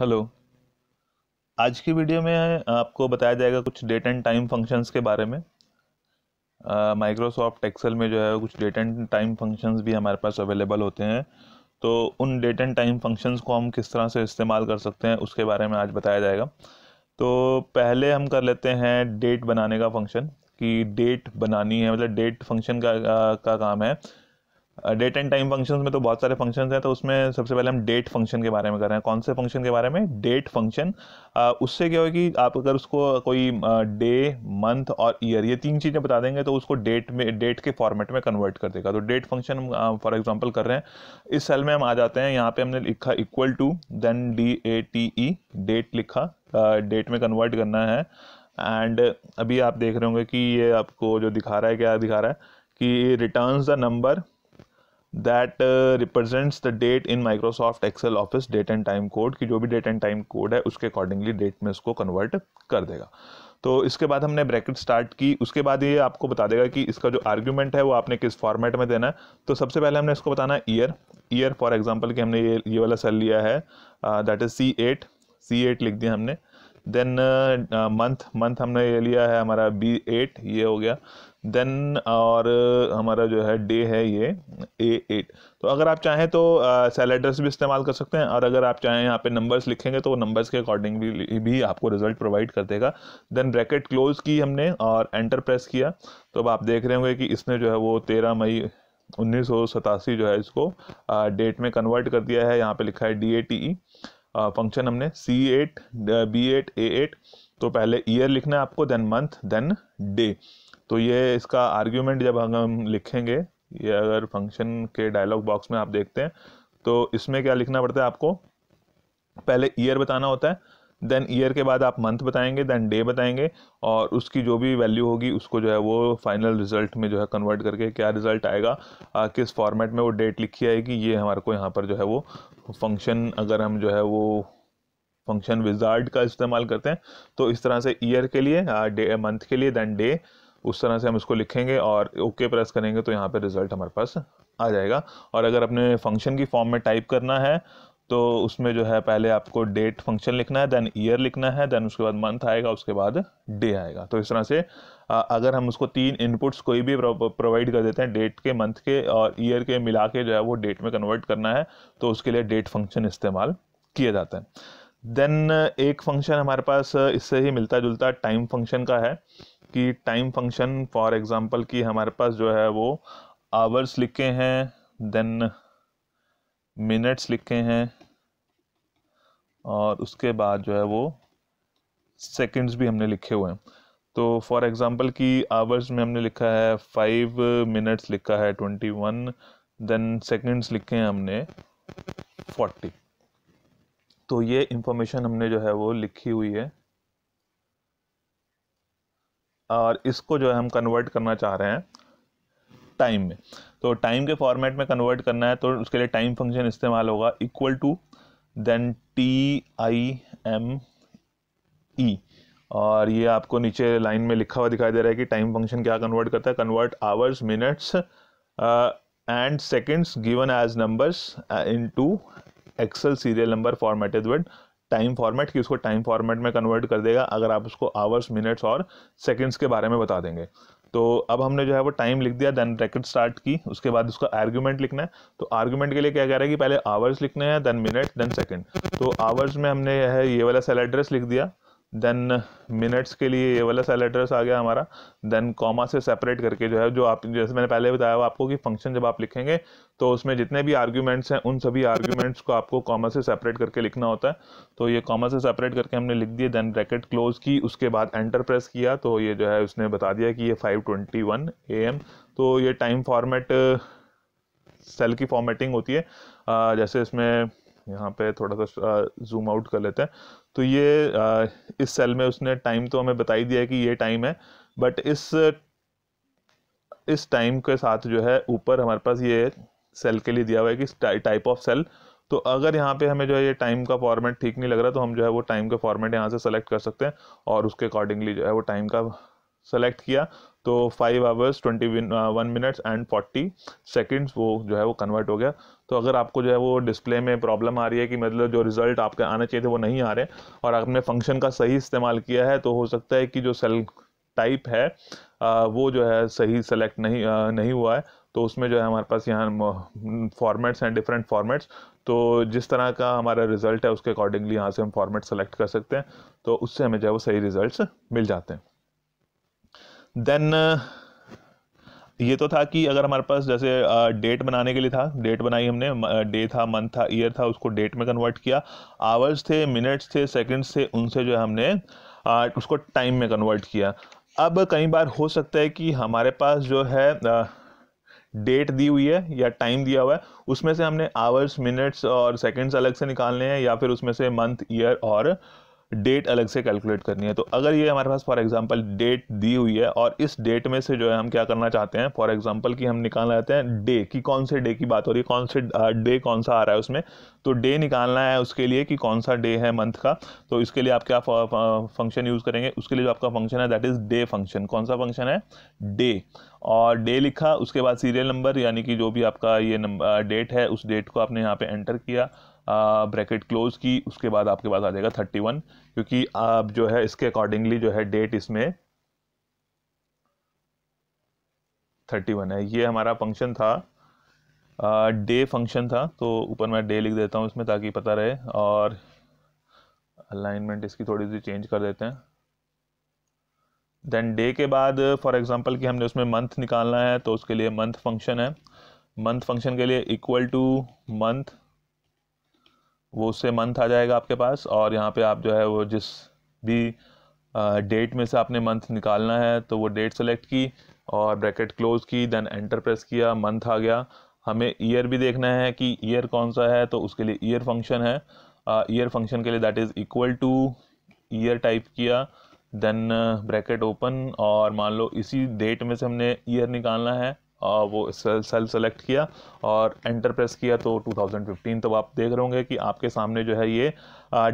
hello आज की video में आपको बताया जाएगा कुछ डेट एंड टाइम फंक्शंस के बारे में माइक्रोसॉफ्ट एक्सेल में जो है कुछ डेट एंड टाइम फंक्शंस भी हमारे पास अवेलेबल होते हैं तो उन डेट एंड टाइम फंक्शंस को हम किस तरह से इस्तेमाल कर सकते हैं उसके बारे में आज बताया जाएगा तो पहले हम कर लेते हैं डेट बनाने का फंक्शन कि डेट बनानी है मतलब डेट फंक्शन का, का, का काम है डेट एंड टाइम फंक्शंस में तो बहुत सारे फंक्शंस हैं तो उसमें सबसे पहले हम डेट फंक्शन के बारे में कर रहे हैं कौन से फंक्शन के बारे में डेट फंक्शन उससे क्या होगा कि आप अगर उसको कोई डे मंथ और ईयर ये तीन चीज़ें बता देंगे तो उसको डेट में डेट के फॉर्मेट में कन्वर्ट कर देगा तो डेट फंक्शन फॉर एग्जाम्पल कर रहे हैं इस सेल में हम आ जाते हैं यहाँ पर हमने लिखा equal to then D A T E date लिखा डेट में कन्वर्ट करना है एंड अभी आप देख रहे होंगे कि ये आपको जो दिखा रहा है क्या दिखा रहा है कि returns the number that represents the date in Microsoft Excel office date and time code की जो भी डेट एंड टाइम कोड है उसके अकॉर्डिंगली डेट में उसको कन्वर्ट कर देगा तो इसके बाद हमने ब्रैकेट स्टार्ट की उसके बाद ये आपको बता देगा कि इसका जो आर्ग्यूमेंट है वो आपने किस फॉर्मेट में देना है तो सबसे पहले हमने इसको बताना ईयर ईयर फॉर एग्जांपल कि हमने ये ये वाला सेल लिया है that is C eight C eight लिख दिया हमने देन मंथ मंथ हमने ये लिया है हमारा बी एट ये हो गया देन और uh, हमारा जो है डे है ये ए एट तो अगर आप चाहें तो सेलेडर्स uh, भी इस्तेमाल कर सकते हैं और अगर आप चाहें यहाँ पे नंबर्स लिखेंगे तो वो नंबर्स के अकॉर्डिंग भी, भी आपको रिजल्ट प्रोवाइड कर देगा देन ब्रैकेट क्लोज की हमने और एंटर प्रेस किया तो अब आप देख रहे होंगे कि इसने जो है वो तेरह मई उन्नीस जो है इसको डेट uh, में कन्वर्ट कर दिया है यहाँ पे लिखा है D A T E function हमने C eight B eight A eight तो पहले ईयर लिखना है आपको देन मंथ देन डे तो ये इसका आर्ग्यूमेंट जब हम लिखेंगे ये अगर फंक्शन के डायलॉग बॉक्स में आप देखते हैं तो इसमें क्या लिखना पड़ता है आपको पहले ईयर बताना होता है देन ईयर के बाद आप मंथ बताएंगे देन डे बताएंगे और उसकी जो भी वैल्यू होगी उसको जो है वो फाइनल रिजल्ट में जो है कन्वर्ट करके क्या रिजल्ट आएगा आ, किस फॉर्मेट में वो डेट लिखी आएगी ये हमारे को यहाँ पर जो है वो फंक्शन अगर हम जो है वो फंक्शन विजार्ड का इस्तेमाल करते हैं तो इस तरह से ईयर के लिए डे मंथ के लिए देन डे उस तरह से हम इसको लिखेंगे और ओके okay प्रेस करेंगे तो यहाँ पर रिजल्ट हमारे पास आ जाएगा और अगर अपने फंक्शन की फॉर्म में टाइप करना है तो उसमें जो है पहले आपको डेट फंक्शन लिखना है देन ईयर लिखना है देन उसके बाद मंथ आएगा उसके बाद डे आएगा तो इस तरह से अगर हम उसको तीन इनपुट्स कोई भी प्रोवाइड कर देते हैं डेट के मंथ के और ईयर के मिला के जो है वो डेट में कन्वर्ट करना है तो उसके लिए डेट फंक्शन इस्तेमाल किया जाता है देन एक फंक्शन हमारे पास इससे ही मिलता जुलता टाइम फंक्शन का है कि टाइम फंक्शन फॉर एग्जाम्पल कि हमारे पास जो है वो आवर्स लिखे हैं देन मिनट्स लिखे हैं और उसके बाद जो है वो सेकंड्स भी हमने लिखे हुए हैं तो फॉर एग्जांपल की आवर्स में हमने लिखा है फाइव मिनट्स लिखा है ट्वेंटी वन देन सेकंड्स लिखे हैं हमने फोर्टी तो ये इंफॉर्मेशन हमने जो है वो लिखी हुई है और इसको जो है हम कन्वर्ट करना चाह रहे हैं टाइम में तो टाइम के फॉर्मेट में कन्वर्ट करना है तो उसके लिए टाइम फंक्शन इस्तेमाल होगा equal to then T I M E और ये आपको नीचे लाइन में लिखा हुआ दिखाई दे रहा है कि टाइम फंक्शन क्या कन्वर्ट करता है convert hours minutes and seconds given as numbers into Excel serial number formatted with time format कि उसको टाइम फॉर्मेट में कन्वर्ट कर देगा अगर आप उसको आवर्स मिनट्स और सेकेंड्स के बारे में बता देंगे तो अब हमने जो है वो टाइम लिख दिया देन ब्रैकेट स्टार्ट की उसके बाद उसका आर्ग्यूमेंट लिखना है तो आर्ग्यूमेंट के लिए क्या कह रहा है कि पहले आवर्स लिखने हैं देन मिनट देन सेकंड तो आवर्स में हमने यह है ये वाला सेल एड्रेस लिख दिया देन मिनट्स के लिए ये वाला सेल एड्रेस आ गया हमारा देन कॉमा से सेपरेट करके जो है जो आप जैसे मैंने पहले बताया हुआ आपको कि फंक्शन जब आप लिखेंगे तो उसमें जितने भी आर्ग्यूमेंट्स हैं उन सभी आर्ग्यूमेंट्स को आपको कॉमा से सेपरेट करके लिखना होता है तो ये कॉमा से सेपरेट करके हमने लिख दिए देन ब्रैकेट क्लोज की उसके बाद एंटर प्रेस किया तो ये जो है उसने बता दिया कि ये five twenty one A M तो ये टाइम फॉर्मेट सेल की फॉर्मेटिंग होती है जैसे इसमें यहाँ पे थोड़ा सा जूम आउट कर लेते हैं तो ये आ, इस सेल में उसने टाइम तो हमें बता ही दिया है कि ये टाइम है बट इस इस टाइम के साथ जो है ऊपर हमारे पास ये सेल के लिए दिया हुआ है कि टाइप ऑफ सेल तो अगर यहाँ पे हमें जो है ये टाइम का फॉर्मेट ठीक नहीं लग रहा तो हम जो है वो टाइम का फॉर्मेट यहाँ से सेलेक्ट कर सकते हैं और उसके अकॉर्डिंगली जो है वो टाइम का सेलेक्ट किया तो five hours twenty one minutes and forty seconds वो जो है वो कन्वर्ट हो गया तो अगर आपको जो है वो डिस्प्ले में प्रॉब्लम आ रही है कि मतलब जो रिज़ल्ट आपके आने चाहिए थे वो नहीं आ रहे और आपने फंक्शन का सही इस्तेमाल किया है तो हो सकता है कि जो सेल टाइप है uh, वो जो है सही सेलेक्ट नहीं uh, नहीं हुआ है तो उसमें जो है हमारे पास यहाँ फॉर्मेट्स हैं डिफरेंट फॉर्मेट्स तो जिस तरह का हमारा रिज़ल्ट है उसके अकॉर्डिंगली यहाँ से हम फॉर्मेट सेलेक्ट कर सकते हैं तो उससे हमें जो है वो सही रिज़ल्ट मिल जाते हैं देन uh, ये तो था कि अगर हमारे पास जैसे डेट uh, बनाने के लिए था डेट बनाई हमने डे uh, था मंथ था ईयर था उसको डेट में कन्वर्ट किया आवर्स थे मिनट्स थे सेकंड्स थे उनसे जो है हमने उसको टाइम में कन्वर्ट किया अब कई बार हो सकता है कि हमारे पास जो है डेट दी हुई है या टाइम दिया हुआ है उसमें से हमने आवर्स मिनट्स और सेकंड्स अलग से निकालने हैं या फिर उसमें से मंथ ईयर और डेट अलग से कैलकुलेट करनी है तो अगर ये हमारे पास फॉर एग्जांपल डेट दी हुई है और इस डेट में से जो है हम क्या करना चाहते हैं फॉर एग्जांपल कि हम निकालना चाहते हैं डे कि कौन से डे की बात हो रही है कौन से डे कौन सा आ रहा है उसमें तो डे निकालना है उसके लिए कि कौन सा डे है मंथ का तो इसके लिए आप क्या फंक्शन यूज़ करेंगे उसके लिए जो आपका फंक्शन है दैट इज़ डे फंक्शन कौन सा फंक्शन है डे और डे लिखा उसके बाद सीरियल नंबर यानी कि जो भी आपका ये डेट है उस डेट को आपने यहाँ पर एंटर किया ब्रैकेट क्लोज की उसके बाद आपके पास आ जाएगा थर्टी वन क्योंकि आप जो है इसके अकॉर्डिंगली जो है डेट इसमें थर्टी वन है ये हमारा फंक्शन था डे फंक्शन था तो ऊपर मैं डे लिख देता हूँ इसमें ताकि पता रहे और अलाइनमेंट इसकी थोड़ी सी चेंज कर देते हैं देन डे के बाद फॉर एग्जांपल कि हमने उसमें मंथ निकालना है तो उसके लिए मंथ फंक्शन है मंथ फंक्शन के लिए इक्वल टू मंथ वो उससे मंथ आ जाएगा आपके पास और यहाँ पे आप जो है वो जिस भी डेट में से आपने मंथ निकालना है तो वो डेट सेलेक्ट की और ब्रैकेट क्लोज की देन एंटर प्रेस किया मंथ आ गया हमें ईयर भी देखना है कि ईयर कौन सा है तो उसके लिए ईयर फंक्शन है ईयर फंक्शन के लिए that is equal to year type किया देन ब्रैकेट ओपन और मान लो इसी डेट में से हमने ईयर निकालना है वो सेल सेलेक्ट किया और एंटर प्रेस किया तो 2015 तो आप देख रहे होंगे कि आपके सामने जो है ये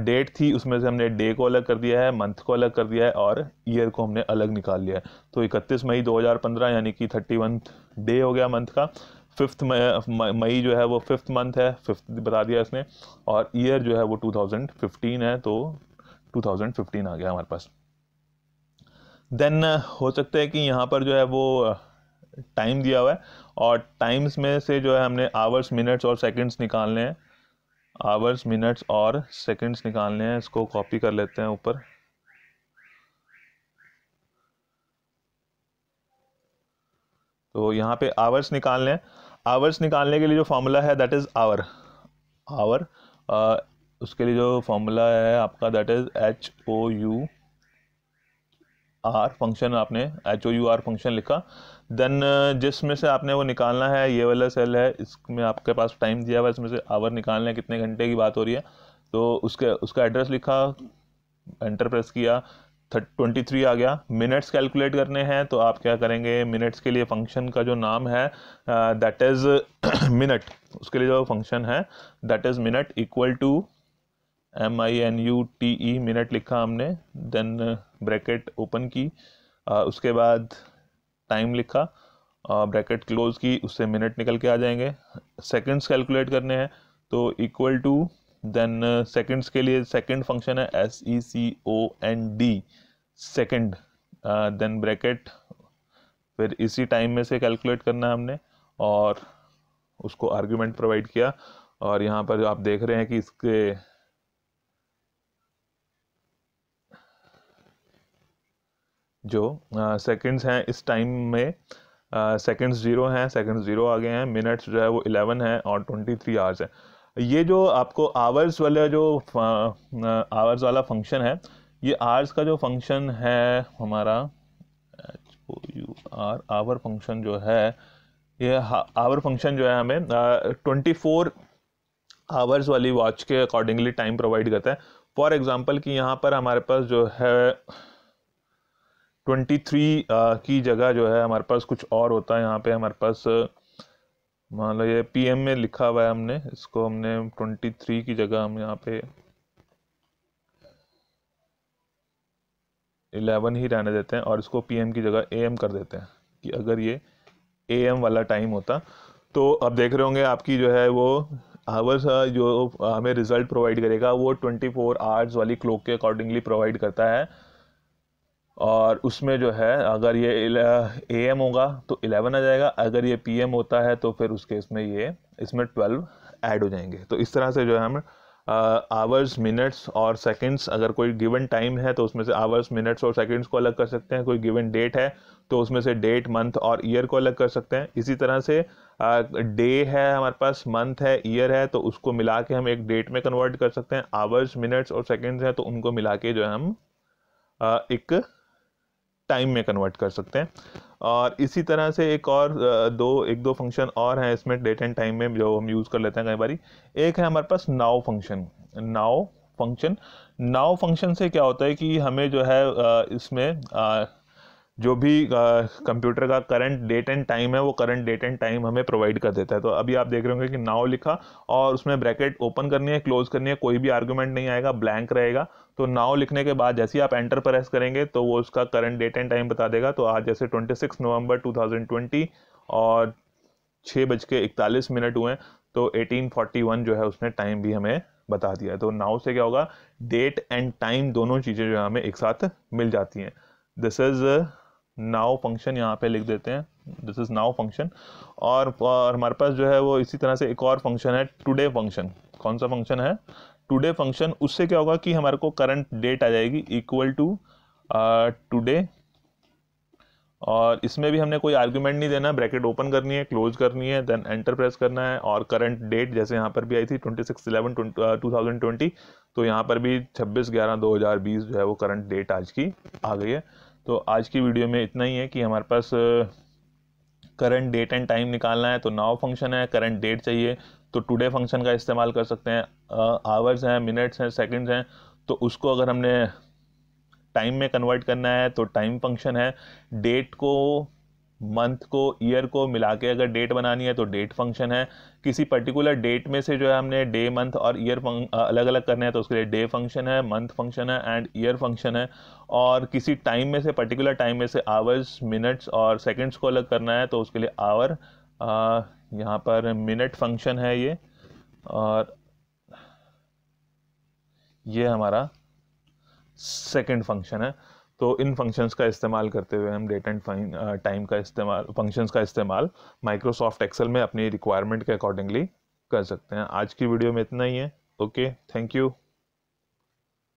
डेट थी उसमें से हमने डे को अलग कर दिया है मंथ को अलग कर दिया है और ईयर को हमने अलग निकाल लिया है तो 31 मई 2015 यानी कि थर्टी डे हो गया मंथ का फिफ्थ मई जो है वो फिफ्थ मंथ है फिफ्थ बता दिया इसने और ईयर जो है वो 2015 है तो 2015 आ गया हमारे पास देन हो सकता है कि यहाँ पर जो है वो टाइम दिया हुआ है और टाइम्स में से जो है हमने आवर्स मिनट्स और सेकंड्स निकालने हैं आवर्स मिनट्स और सेकंड्स निकालने हैं इसको कॉपी कर लेते हैं ऊपर तो यहाँ पे आवर्स निकालने हैं आवर्स निकालने के लिए जो फॉर्मूला है दैट इज़ आवर आवर उसके लिए जो फॉर्मूला है आपका that is H O U R function आपने H O U R function लिखा देन uh, जिसमें से आपने वो निकालना है ये वाला सेल है इसमें आपके पास टाइम दिया हुआ है इसमें से आवर निकालना है कितने घंटे की बात हो रही है तो उसके उसका एड्रेस लिखा एंटर प्रेस किया ट्वेंटी थ्री आ गया मिनट्स कैलकुलेट करने हैं तो आप क्या करेंगे मिनट्स के लिए फंक्शन का जो नाम है दैट इज़ मिनट उसके लिए जो फंक्शन है that is minute equal to M I N U T E minute लिखा हमने देन ब्रैकेट ओपन की आ, उसके बाद टाइम लिखा ब्रैकेट क्लोज की उससे मिनट निकल के आ जाएंगे सेकंड्स कैलकुलेट करने हैं तो इक्वल टू देन सेकंड्स के लिए सेकंड फंक्शन है S E C O N D second then bracket फिर इसी टाइम में से कैलकुलेट करना है हमने और उसको आर्ग्यूमेंट प्रोवाइड किया और यहाँ पर आप देख रहे हैं कि इसके जो सेकंड्स हैं इस टाइम में सेकंड्स ज़ीरो हैं सेकंड्स ज़ीरो आ गए हैं मिनट्स जो है वो इलेवन है और ट्वेंटी थ्री आवर्स है ये जो आपको आवर्स वाला जो आवर्स वाला फंक्शन है ये आवर्स का जो फंक्शन है हमारा H O U R hour function जो है ये आवर फंक्शन जो है हमें ट्वेंटी फोर आवर्स वाली वॉच के अकॉर्डिंगली टाइम प्रोवाइड करता है फॉर एग्ज़ाम्पल कि यहाँ पर हमारे पास जो है ट्वेंटी थ्री की जगह जो है हमारे पास कुछ और होता है यहाँ पे हमारे पास मान लो ये पीएम में लिखा हुआ है हमने इसको हमने ट्वेंटी थ्री की जगह हम यहाँ पे इलेवन ही रहने देते हैं और इसको पीएम की जगह एम कर देते हैं कि अगर ये एम वाला टाइम होता तो अब देख रहे होंगे आपकी जो है वो आवर्स जो हमें रिज़ल्ट प्रोवाइड करेगा वो ट्वेंटी फोर आवर्स वाली क्लोक के अकॉर्डिंगली प्रोवाइड करता है और उसमें जो है अगर ये ए एम होगा तो इलेवन आ जाएगा अगर ये पी एम होता है तो फिर उस केस में ये इसमें ट्वेल्व ऐड हो जाएंगे तो इस तरह से जो है हम आवर्स मिनट्स और सेकंड्स अगर कोई गिवन टाइम है तो उसमें से आवर्स मिनट्स और सेकंड्स को अलग कर सकते हैं कोई गिवन डेट है तो उसमें से डेट मंथ और ईयर को अलग कर सकते हैं इसी तरह से डे है हमारे पास मंथ है ईयर है तो उसको मिला के हम एक डेट में कन्वर्ट कर सकते हैं आवर्स मिनट्स और सेकेंड्स हैं तो उनको मिला के जो है हम एक टाइम में कन्वर्ट कर सकते हैं और इसी तरह से एक और दो एक दो फंक्शन और हैं इसमें डेट एंड टाइम में जो हम यूज़ कर लेते हैं कई बारी एक है हमारे पास now function now function now function से क्या होता है कि हमें जो है इसमें जो भी कंप्यूटर का करंट डेट एंड टाइम है वो करंट डेट एंड टाइम हमें प्रोवाइड कर देता है तो अभी आप देख रहे होंगे कि नाव लिखा और उसमें ब्रैकेट ओपन करनी है क्लोज करनी है कोई भी आर्ग्यूमेंट नहीं आएगा ब्लैंक रहेगा तो नाव लिखने के बाद जैसे ही आप एंटर प्रेस करेंगे तो वो उसका करंट डेट एंड टाइम बता देगा तो आज जैसे twenty six November two thousand twenty और छः बज के इकतालीस मिनट हुए तो एटीन फोर्टी वन जो है उसने टाइम भी हमें बता दिया तो नाव से क्या होगा डेट एंड टाइम दोनों चीज़ें जो है हमें एक साथ मिल जाती हैं दिस इज़ नाव फंक्शन यहाँ पे लिख देते हैं दिस इज़ नाव फंक्शन और, हमारे पास जो है वो इसी तरह से एक और फंक्शन है टुडे फंक्शन कौन सा फंक्शन है टुडे फंक्शन उससे क्या होगा कि हमारे को करंट डेट आ जाएगी इक्वल टू टुडे और इसमें भी हमने कोई आर्ग्यूमेंट नहीं देना ब्रैकेट ओपन करनी है क्लोज करनी है देन एंटर प्रेस करना है और करंट डेट जैसे यहाँ पर भी आई थी twenty six eleven two twenty तो यहाँ पर भी छब्बीस ग्यारह दो हज़ार बीस जो है वो करंट डेट आज की आ गई है तो आज की वीडियो में इतना ही है कि हमारे पास करंट डेट एंड टाइम निकालना है तो नाव फंक्शन है करंट डेट चाहिए तो टुडे फंक्शन का इस्तेमाल कर सकते हैं आवर्स हैं मिनट्स हैं सेकंड्स हैं तो उसको अगर हमने टाइम में कन्वर्ट करना है तो टाइम फंक्शन है डेट को मंथ को ईयर को मिला के अगर डेट बनानी है तो डेट फंक्शन है किसी पर्टिकुलर डेट में से जो है हमने डे मंथ और ईयर अलग अलग करने हैं तो उसके लिए डे फंक्शन है मंथ फंक्शन है एंड ईयर फंक्शन है और किसी टाइम में से पर्टिकुलर टाइम में से आवर्स मिनट्स और सेकेंड्स को अलग करना है तो उसके लिए आवर यहाँ पर मिनट फंक्शन है ये और ये हमारा सेकेंड फंक्शन है तो इन फंक्शंस का इस्तेमाल करते हुए हम डेट एंड टाइम का इस्तेमाल फंक्शंस का इस्तेमाल माइक्रोसॉफ्ट एक्सेल में अपनी रिक्वायरमेंट के अकॉर्डिंगली कर सकते हैं आज की वीडियो में इतना ही है ओके थैंक यू